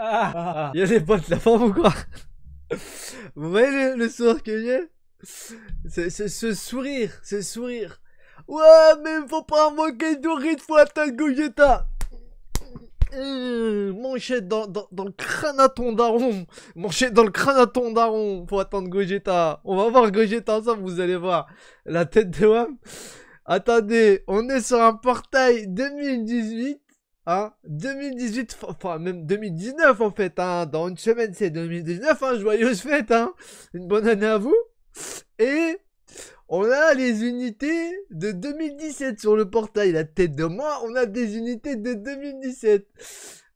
Il y a des bottes de la forme ou quoi Vous voyez le, le sourire que j'ai c'est, ce sourire, ce sourire. Ouais, mais il faut pas manquer de faut attendre Gogeta. Mmh, dans, le crâne à ton daron. Manchette dans le crâne à ton daron. pour attendre Gogeta. On va voir Gogeta ensemble, vous allez voir. La tête de Wam. Attendez, on est sur un portail 2018. 2018, hein, enfin même 2019 en fait, hein, dans une semaine c'est 2019, hein, joyeuse fête, hein, une bonne année à vous. Et on a les unités de 2017 sur le portail, la tête de moi, on a des unités de 2017.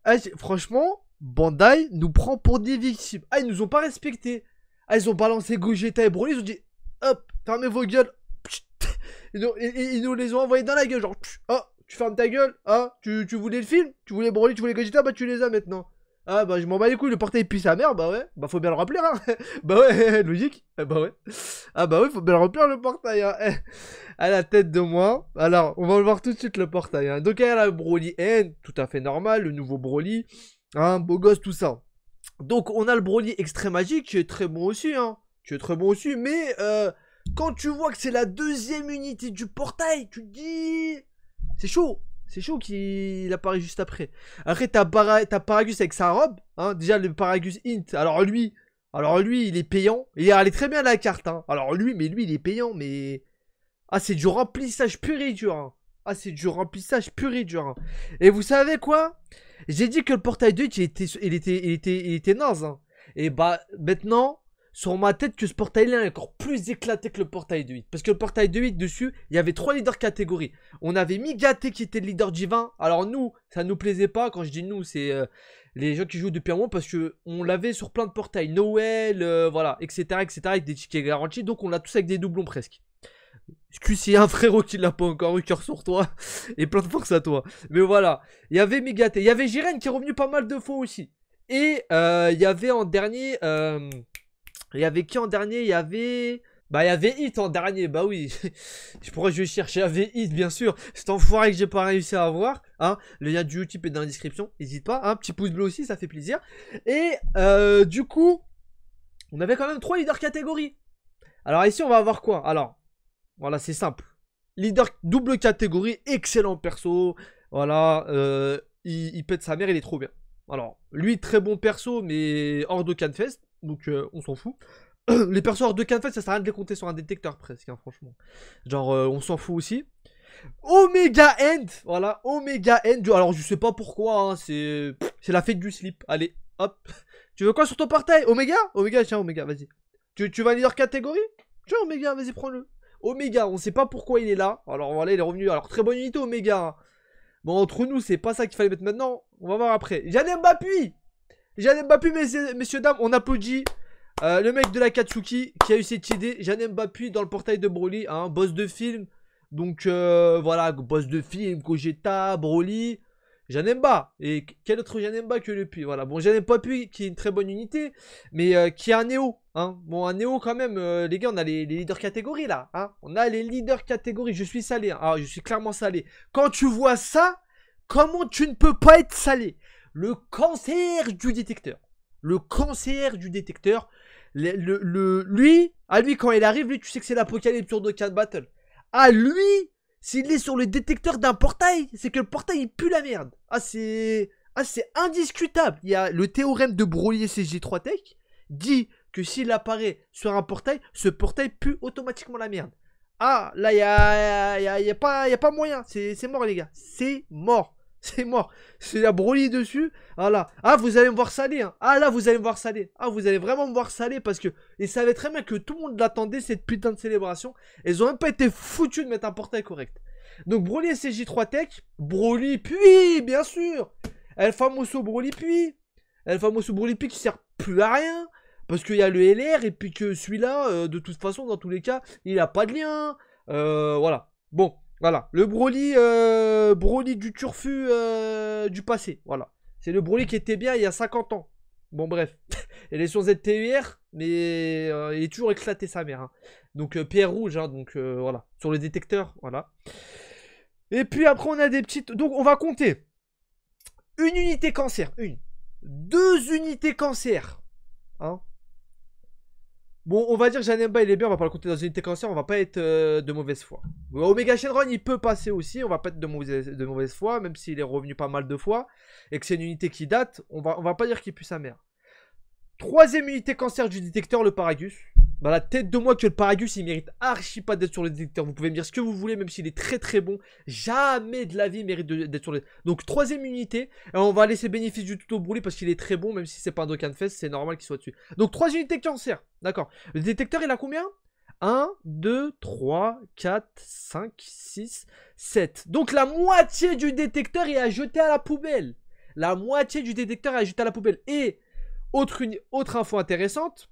Ah, franchement, Bandai nous prend pour des victimes. Ah, ils nous ont pas respecté. Ah, ils ont balancé Gogeta et Broly, ils ont dit, hop, fermez vos gueules. Ils nous, nous les ont envoyés dans la gueule, genre, oh, tu ta gueule Hein tu, voulais le film Tu voulais Broly Tu voulais Gogeta Bah tu les as maintenant. Ah bah je m'en bats les couilles, le portail puis sa mère, bah ouais, bah faut bien le remplir, hein Bah ouais, logique, ah, bah ouais. Ah bah ouais, faut bien le remplir le portail, hein À la tête de moi. Alors, on va le voir tout de suite le portail, hein. Donc il a la Broly N, tout à fait normal, le nouveau Broly, hein, beau gosse, tout ça. Donc on a le Broly Extrême magique qui est très bon aussi, hein. Qui est très bon aussi, mais euh, quand tu vois que c'est la deuxième unité du portail, tu dis... C'est chaud. C'est chaud qu'il apparaît juste après. Après, t'as Paragus avec sa robe. Hein. Déjà, le Paragus Int. Alors lui, alors lui, il est payant. Il est très bien à la carte. Hein. Alors lui, mais lui, il est payant. Mais... Ah, c'est du remplissage pur dur. Hein. Ah, c'est du remplissage pur et dur. Hein. Et vous savez quoi J'ai dit que le portail 2, il était, il était, il était, il était naze. Hein. Et bah, maintenant, sur ma tête que ce portail là est encore plus éclaté que le portail de 8. Parce que le portail de 8 dessus, il y avait trois leaders catégories. On avait Migate qui était le leader divin. Alors nous, ça nous plaisait pas. Quand je dis nous, c'est euh, les gens qui jouent depuis un moment parce que on l'avait sur plein de portails. Noël, euh, voilà, etc., etc. Avec des tickets garantis. Donc on l'a tous avec des doublons presque. Excuse s'il y un frérot qui l'a pas encore eu, cœur sur toi. Et plein de force à toi. Mais voilà. Il y avait Migate. Il y avait Jiren qui est revenu pas mal de fois aussi. Et euh, il y avait en dernier... Il y avait qui en dernier Il y avait... Bah, il y avait Hit en dernier, bah oui. je pourrais je chercher, il avait Hit, bien sûr. Cet enfoiré que j'ai pas réussi à avoir. Hein. Le lien du YouTube est dans la description. N'hésite pas, un hein. petit pouce bleu aussi, ça fait plaisir. Et euh, du coup, on avait quand même trois leaders catégories. Alors ici, on va avoir quoi Alors, voilà, c'est simple. Leader double catégorie, excellent perso. Voilà, euh, il, pète sa mère, il est trop bien. Alors, lui, très bon perso, mais hors de Canfest donc euh, on s'en fout. les perceurs de fait, ça sert à rien de les compter sur un détecteur presque, hein, franchement. Genre, euh, on s'en fout aussi. Omega End Voilà, Omega End. Alors, je sais pas pourquoi, hein, c'est la fête du slip. Allez, hop. Tu veux quoi sur ton portail Omega Omega, tiens, Omega, vas-y. Tu, tu valides leur catégorie Tiens, Omega, vas-y, prends-le. Omega, on sait pas pourquoi il est là. Alors, voilà, il est revenu. Alors, très bonne unité, Omega. Bon, entre nous, c'est pas ça qu'il fallait mettre maintenant. On va voir après. j'allais puis ai pas messieurs, messieurs, dames, on applaudit euh, le mec de la Katsuki qui a eu cette idée. pas plus dans le portail de Broly, hein, boss de film. Donc euh, voilà, boss de film, Gogeta, Broly, Janemba. Et quel autre Janemba que le Puy Voilà, bon, pas Puy qui est une très bonne unité, mais euh, qui est un Néo. Hein. Bon, un Néo quand même, les gars, on a les, leaders catégories là. Hein. On a les leaders catégories, je suis salé. Hein. Ah, je suis clairement salé. Quand tu vois ça, comment tu ne peux pas être salé le cancer du détecteur. Le cancer du détecteur. Le, lui, à lui, quand il arrive, lui, tu sais que c'est l'apocalypse sur Dokkan Battle. À lui, s'il est sur le détecteur d'un portail, c'est que le portail, il pue la merde. Ah, c'est. Ah, c'est indiscutable. Il y le théorème de Broglie CG3 Tech dit que s'il apparaît sur un portail, ce portail pue automatiquement la merde. Ah, là, il y a, y a, y a, pas moyen. C'est mort, les gars. C'est mort. C'est mort. C'est la Broly dessus. Ah là. Ah, vous allez me voir salé. Hein. Ah là, vous allez me voir salé. Ah, vous allez vraiment me voir salé parce que ils savaient très bien que tout le monde l'attendait, cette putain de célébration. ils ont même pas été foutus de mettre un portail correct. Donc Broly et CJ3 Tech. Broly, puis, bien sûr. El Famoso Broly, puis. El Famoso Broly, puis qui sert plus à rien. Parce qu'il y a le LR et puis que celui-là, euh, de toute façon, dans tous les cas, il a pas de lien. Euh, voilà. Bon. Voilà, le Broly, euh, du turfu euh, du passé, voilà. C'est le Broly qui était bien il y a 50 ans. Bon bref, il est sur ZTUR, mais euh, il est toujours éclaté sa mère. Hein. Donc euh, pierre rouge, hein, donc voilà, sur le détecteur, voilà. Et puis après on a des petites... Donc on va compter. Une unité cancer, une. Deux unités cancer. Hein, Bon, on va dire que Janemba, il est bien, on va pas le compter dans une unité cancer, on va pas être de mauvaise foi. Omega Shenron, il peut passer aussi, on va pas être de mauvaise, de mauvaise foi, même s'il est revenu pas mal de fois, et que c'est une unité qui date, on va, on va pas dire qu'il pue sa mère. Troisième unité cancer du détecteur, le Paragus. Bah la tête de moi que le Paragus, il mérite archi pas d'être sur le détecteur. Vous pouvez me dire ce que vous voulez, même s'il est très très bon. Jamais de la vie il mérite d'être sur le Donc troisième unité, on va laisser bénéfice du tout au brûlé parce qu'il est très bon, même si c'est pas un de Fest, c'est normal qu'il soit dessus. Donc trois unités cancer, d'accord. Le détecteur, il a combien 1, 2, 3, 4, 5, 6, 7. Donc la moitié du détecteur est à jeter à la poubelle. La moitié du détecteur est à jeter à la poubelle. Et autre, une, autre info intéressante,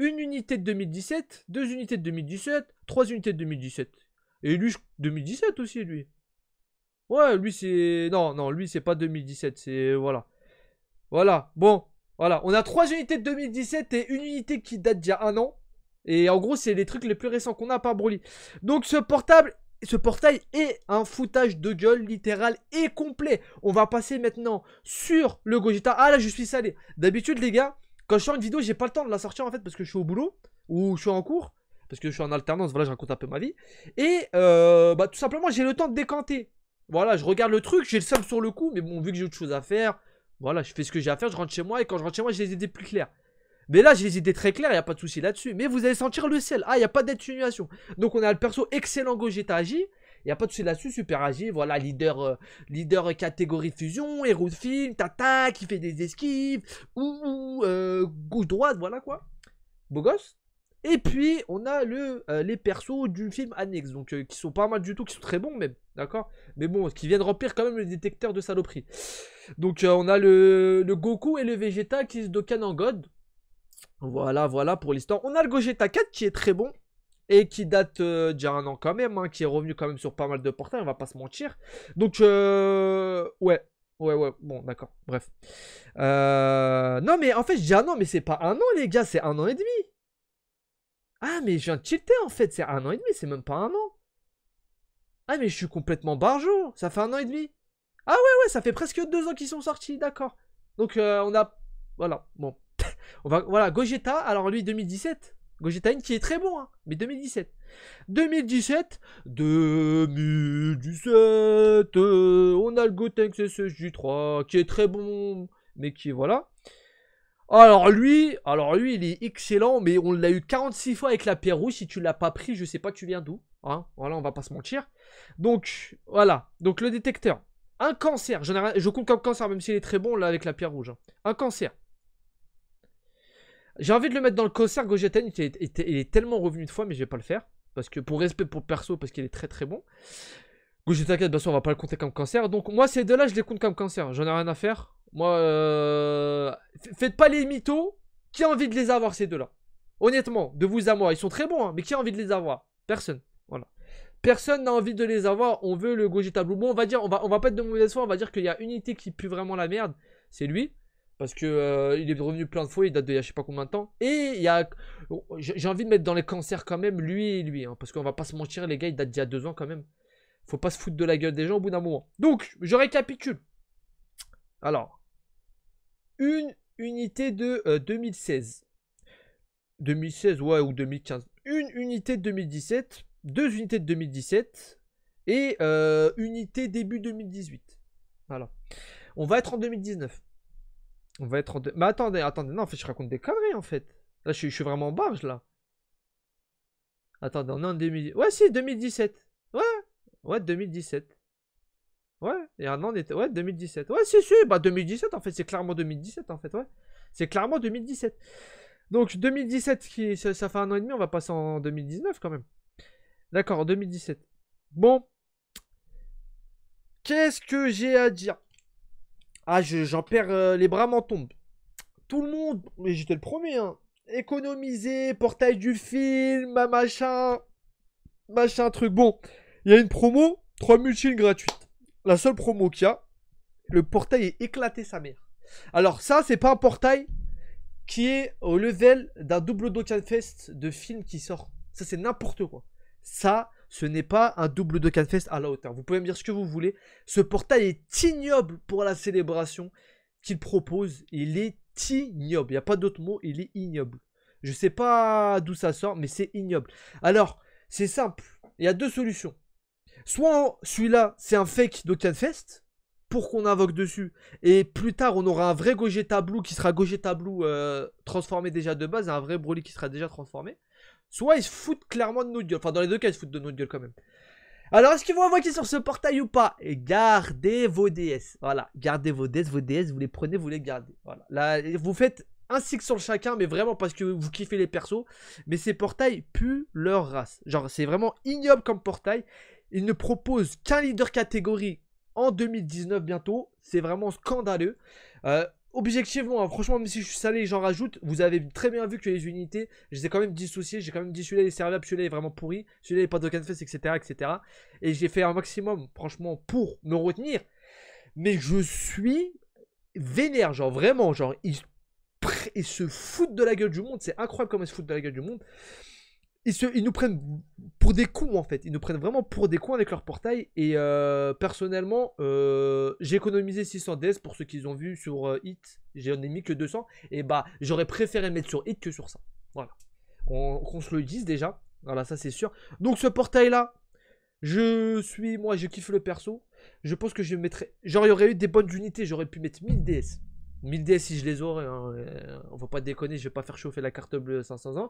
une unité de 2017, deux unités de 2017, trois unités de 2017. Et lui, 2017 aussi, lui. Ouais, lui, c'est... Non, non, lui, c'est pas 2017, c'est... Voilà. Voilà, bon, voilà. On a trois unités de 2017 et une unité qui date d'il y a un an. Et en gros, c'est les trucs les plus récents qu'on a par Broly. Donc ce portable, ce portail est un foutage de gueule littéral et complet. On va passer maintenant sur le Gogeta. Ah là, je suis salé. D'habitude, les gars, quand je sors une vidéo, j'ai pas le temps de la sortir en fait parce que je suis au boulot ou je suis en cours. Parce que je suis en alternance, voilà, je raconte un peu ma vie. Et euh, bah, tout simplement, j'ai le temps de décanter. Voilà, je regarde le truc, j'ai le seum sur le coup, mais bon, vu que j'ai autre chose à faire, voilà, je fais ce que j'ai à faire, je rentre chez moi, et quand je rentre chez moi, j'ai les idées plus claires. Mais là, j'ai les idées très claires, il n'y a pas de souci là-dessus. Mais vous allez sentir le ciel. Ah, il n'y a pas d'atténuation. Donc, on a le perso excellent Gogeta Agi. Il n'y a pas de souci là-dessus, Super Agi, voilà, leader, euh, leader catégorie fusion, héros de film, tata, qui fait des esquives, ou, euh, gauche-droite, voilà quoi. Beau gosse. Et puis, on a le, euh, les persos du film annexe, donc qui sont pas mal du tout, qui sont très bons même, d'accord Mais bon, qui viennent remplir quand même le détecteur de saloperie. Donc, on a le, Goku et le Vegeta qui se docanent en God, voilà, voilà pour l'histoire. On a le Gogeta 4 qui est très bon et qui date euh, déjà un an quand même, hein, qui est revenu quand même sur pas mal de portails, on va pas se mentir. Donc, euh, ouais, ouais, ouais, bon, d'accord, bref. Euh, non, mais en fait, je dis un ah an, mais c'est pas un an, les gars, c'est un an et demi. Ah, mais je viens de tilter, en fait, c'est un an et demi, c'est même pas un an. Ah, mais je suis complètement barjo, ça fait un an et demi. Ah ouais, ouais, ça fait presque deux ans qu'ils sont sortis, d'accord. Donc, euh, on a... Voilà, bon, voilà, Gogeta, alors lui 2017. Gogeta qui est très bon, hein, mais 2017. 2017, 2017, euh, on a le Gotenks SSJ3 qui est très bon, mais qui est voilà. Alors lui, alors lui, il est excellent, mais on l'a eu 46 fois avec la pierre rouge. Si tu l'as pas pris, je sais pas tu viens d'où. Hein, voilà, on va pas se mentir. Donc voilà, donc le détecteur, un cancer. Je, je compte comme cancer, même s'il est très bon là avec la pierre rouge. Hein. Un cancer, j'ai envie de le mettre dans le concert, Gogeten. Il est, tellement revenu de fois, mais je vais pas le faire. Parce que pour respect pour perso, parce qu'il est très très bon. Gogeta 4, bien on va pas le compter comme cancer. Donc moi, ces deux-là, je les compte comme cancer. J'en ai rien à faire. Moi, euh... faites pas les mythos. Qui a envie de les avoir, ces deux-là Honnêtement, de vous à moi. Ils sont très bons, hein, mais qui a envie de les avoir Personne. Voilà. Personne n'a envie de les avoir. On veut le Gogeta Blue. Bon, on va dire, on va, on va pas être de mauvaise foi. On va dire qu'il y a une unité qui pue vraiment la merde. C'est lui. Parce que euh, il est revenu plein de fois, il date de y a je sais pas combien de temps. Et il y a. J'ai envie de mettre dans les cancers quand même lui et lui. Hein, parce qu'on va pas se mentir, les gars, il date d'il y a deux ans quand même. Faut pas se foutre de la gueule des gens au bout d'un moment. Donc, je récapitule. Alors. Une unité de 2016. Euh, 2016, ouais, ou 2015. Une unité de 2017. Deux unités de 2017. Et euh, unité début 2018. Voilà. On va être en 2019. On va être en Mais attendez, attendez. Non, en fait, je raconte des conneries, en fait. Là, je suis, vraiment en barge, là. Attendez, on est en 2017. Ouais, si, 2017. Ouais. Ouais, 2017. Ouais, et un an, on était... Ouais, 2017. Ouais, si, si, bah 2017, en fait, c'est clairement 2017, en fait, ouais. C'est clairement 2017. Donc, 2017, qui, ça, fait un an et demi, on va passer en 2019, quand même. D'accord, 2017. Bon. Qu'est-ce que j'ai à dire ah, j'en perds, euh, les bras m'en tombe Tout le monde, mais j'étais le premier, hein. Économiser, portail du film, machin, machin truc. Bon, il y a une promo, 3 films gratuites. La seule promo qu'il y a, le portail est éclaté sa mère. Alors ça, c'est pas un portail qui est au level d'un double Dokkan Fest de film qui sort. Ça, c'est n'importe quoi. Ça, ce n'est pas un double de Canfest à la hauteur. Vous pouvez me dire ce que vous voulez. Ce portail est ignoble pour la célébration qu'il propose. Il est ignoble. Il n'y a pas d'autre mot. Il est ignoble. Je ne sais pas d'où ça sort, mais c'est ignoble. Alors, c'est simple. Il y a deux solutions. Soit celui-là, c'est un fake Fest pour qu'on invoque dessus. Et plus tard, on aura un vrai Gogeta Blue qui sera Gogeta Blue euh, transformé déjà de base, un vrai Broly qui sera déjà transformé. Soit ils se foutent clairement de notre gueule. Enfin, dans les deux cas, ils se foutent de notre gueule quand même. Alors, est-ce qu'ils vont invoquer sur ce portail ou pas Et eh, Gardez vos DS. Voilà, gardez vos DS, vos DS, vous les prenez, vous les gardez. Voilà. vous faites un cycle sur chacun, mais vraiment parce que vous kiffez les persos. Mais ces portails puent leur race. Genre, c'est vraiment ignoble comme portail. Ils ne proposent qu'un leader catégorie en 2019 bientôt. C'est vraiment scandaleux. Euh, objectivement, hein, franchement, même si je suis salé j'en rajoute, vous avez très bien vu que les unités, je les ai quand même dissociées. J'ai quand même dit celui-là, est celui-là est vraiment pourri, celui-là est pas de fesse, etc., etc. Et j'ai fait un maximum, franchement, pour me retenir. Mais je suis vénère, genre vraiment, genre, ils se foutent de la gueule du monde. C'est incroyable comment ils se foutent de la gueule du monde ils, nous prennent pour des cons en fait. Ils nous prennent vraiment pour des cons avec leur portail. Et euh, personnellement, euh, j'ai économisé 600 DS pour ceux qu'ils ont vu sur euh, Hit. J'en ai mis que 200. Et bah, j'aurais préféré mettre sur Hit que sur ça. Voilà. Qu'on se le dise déjà. Voilà, ça c'est sûr. Donc ce portail là, je suis. Moi, je kiffe le perso. Je pense que je mettrais. Genre, il y aurait eu des bonnes unités. J'aurais pu mettre 1000 DS. 1000 DS si je les aurais. Hein, on va pas déconner, je vais pas faire chauffer la carte bleue 500 ans.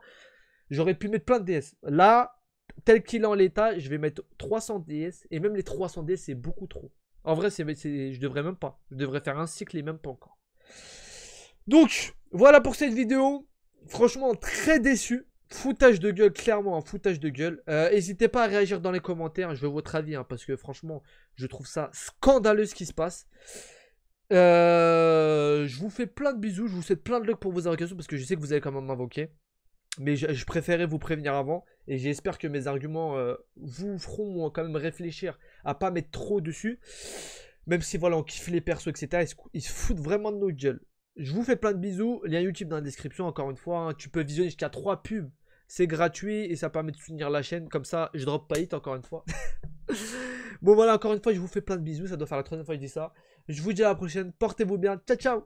J'aurais pu mettre plein de DS. Là, tel qu'il est en l'état, je vais mettre 300 DS. Et même les 300 DS, c'est beaucoup trop. En vrai, c'est, je devrais même pas. Je devrais faire un cycle et même pas encore. Donc, voilà pour cette vidéo. Franchement, très déçu. Foutage de gueule, clairement, un foutage de gueule. Euh, n'hésitez pas à réagir dans les commentaires. Je veux votre avis, hein, parce que franchement, je trouve ça scandaleux ce qui se passe. Euh, je vous fais plein de bisous. Je vous souhaite plein de luck pour vos invocations, parce que je sais que vous allez quand même m'invoquer mais je, préférais vous prévenir avant et j'espère que mes arguments euh, vous feront quand même réfléchir à pas mettre trop dessus. Même si voilà, on kiffe les persos, etc. Ils se foutent vraiment de nos gueules. Je vous fais plein de bisous. Lien YouTube dans la description, encore une fois. Hein. Tu peux visionner jusqu'à 3 pubs. C'est gratuit et ça permet de soutenir la chaîne. Comme ça, je drop pas hit encore une fois. bon voilà, encore une fois, je vous fais plein de bisous. Ça doit faire la troisième fois que je dis ça. Je vous dis à la prochaine. Portez-vous bien. Ciao, ciao